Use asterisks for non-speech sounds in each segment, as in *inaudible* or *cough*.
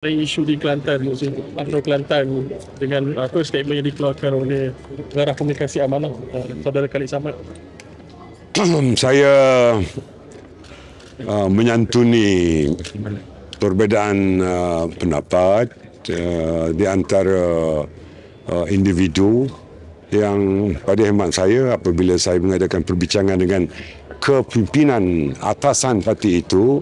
dari isu di Kelantan Makro Kelantan dengan apa statement yang dikeluarkan oleh Pengarah Komunikasi Amanah uh, Saudara Khalid Samad *clears throat* saya uh, menyantuni perbezaan uh, eh, pendapat uh, di antara uh, individu yang pada hemat saya apabila saya mengadakan perbincangan dengan kepimpinan atasan parti itu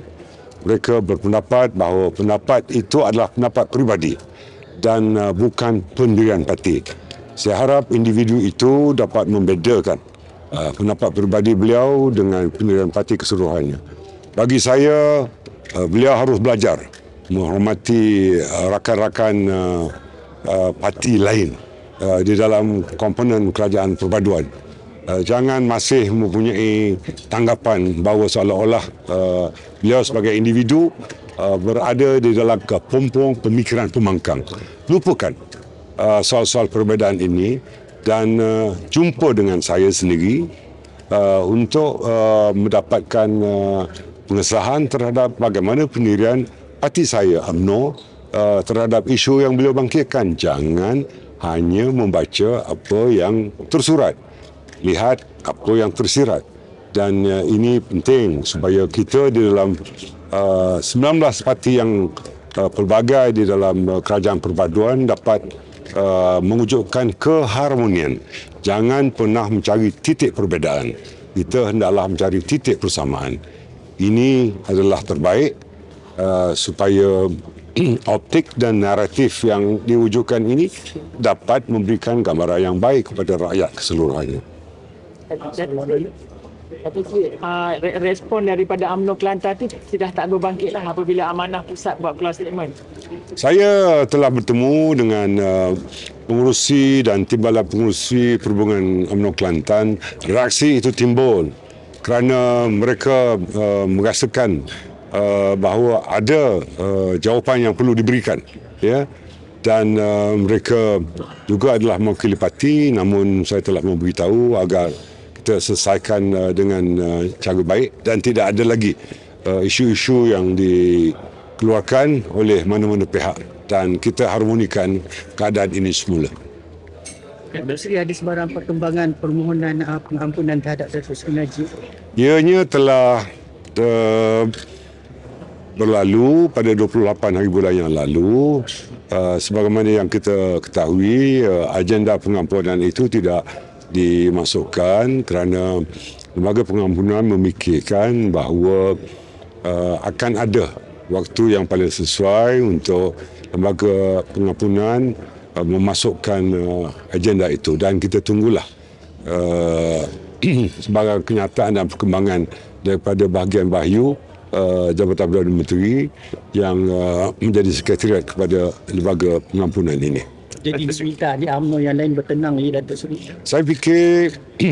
mereka berpendapat bahawa pendapat itu adalah pendapat peribadi dan uh, bukan pendirian parti. Saya harap individu itu dapat membedakan uh, pendapat peribadi beliau dengan pendirian parti keseluruhannya. Bagi saya, uh, beliau harus belajar menghormati rakan-rakan parti lain di dalam komponen kerajaan perpaduan uh, jangan masih mempunyai tanggapan bahawa seolah-olah uh, beliau sebagai individu uh, berada di dalam kepompong pemikiran pemangkang. Lupakan uh, soal-soal perbezaan ini dan uh, jumpa dengan saya sendiri uh, untuk uh, mendapatkan uh, pengesahan terhadap bagaimana pendirian parti saya UMNO uh, terhadap isu yang beliau bangkitkan jangan hanya membaca apa yang tersurat lihat apa yang tersirat dan uh, ini penting supaya kita di dalam uh, eh, 19 parti yang uh, pelbagai di dalam uh, kerajaan perpaduan dapat uh, mewujudkan keharmonian jangan pernah mencari titik perbezaan. kita hendaklah mencari titik persamaan ini adalah terbaik uh, supaya *clears throat* optik dan naratif yang diwujudkan ini dapat memberikan gambaran yang baik kepada rakyat keseluruhannya satu uh, respon daripada UMNO Kelantan tu sudah tak berbangkit lah apabila amanah pusat buat keluar statement. Saya telah bertemu dengan uh, pengurusi dan timbalan pengurusi perhubungan UMNO Kelantan. Reaksi itu timbul kerana mereka uh, merasakan uh, bahawa ada uh, jawapan yang perlu diberikan. Ya. Yeah? dan uh, mereka juga adalah mewakili parti namun saya telah memberitahu agar kita selesaikan uh, dengan uh, cara baik dan tidak ada lagi uh, isu-isu yang dikeluarkan oleh mana-mana pihak dan kita harmonikan keadaan ini semula. Berseri ada sebarang perkembangan permohonan uh, pengampunan terhadap Dato' Sri Najib? Ianya telah uh, berlalu pada 28 hari bulan yang lalu. Uh, sebagaimana yang kita ketahui, uh, agenda pengampunan itu tidak dimasukkan kerana lembaga pengampunan memikirkan bahawa uh, akan ada waktu yang paling sesuai untuk lembaga pengampunan uh, memasukkan uh, agenda itu dan kita tunggulah uh, *clears throat* sebagai kenyataan dan perkembangan daripada bahagian Bahyu Uh, Jabatan Perdana Menteri yang uh, menjadi sekretariat kepada lembaga pengampunan ini jadi minta di UMNO yang lain bertenang ya Datuk Seri? Saya fikir *clears throat*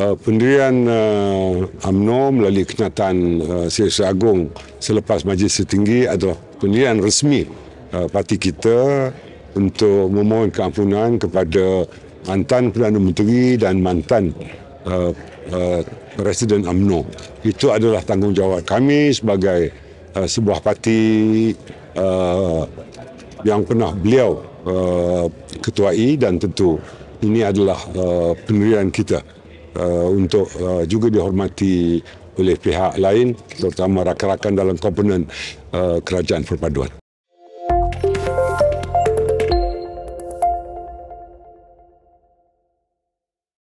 uh, pendirian uh, UMNO melalui kenyataan uh, Seri Agong selepas majlis setinggi adalah pendirian resmi uh, parti kita untuk memohon keampunan kepada mantan Perdana Menteri dan mantan uh, uh, Presiden UMNO. Itu adalah tanggungjawab kami sebagai uh, sebuah parti uh, yang pernah beliau uh, ketuai dan tentu ini adalah uh, pendirian kita uh, untuk uh, juga dihormati oleh pihak lain terutama rakan-rakan dalam komponen uh, kerajaan perpaduan.